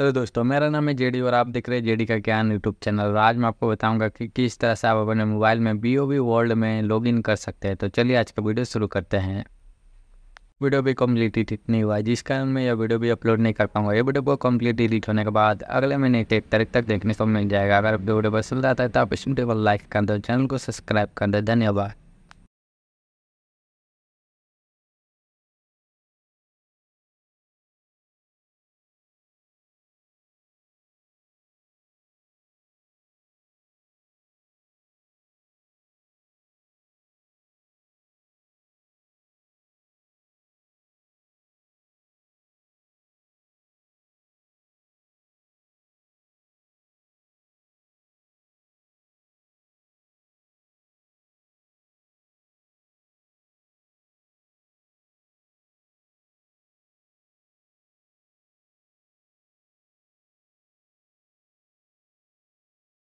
hello दोस्तों मेरा नाम है जेडी और आप देख रहे हैं जेडी का ज्ञान यूट्यूब चैनल और आज मैं आपको बताऊंगा कि किस तरह से आप अपने मोबाइल में बी ओ बी वर्ल्ड में लॉगिन कर सकते हैं तो चलिए आज का वीडियो शुरू करते हैं वीडियो भी कम्प्लीट एडिट नहीं हुआ है जिस कारण मैं यह वीडियो भी अपलोड नहीं कर पाऊंगा ये वीडियो को कम्प्लीट डिलीट होने के बाद अगले महीने एक तारीख तक देखने को मिल जाएगा अगर आपको वीडियो पसंद आता है तो आप इस वीडियो को लाइक कर दो चैनल को सब्सक्राइब कर दो धन्यवाद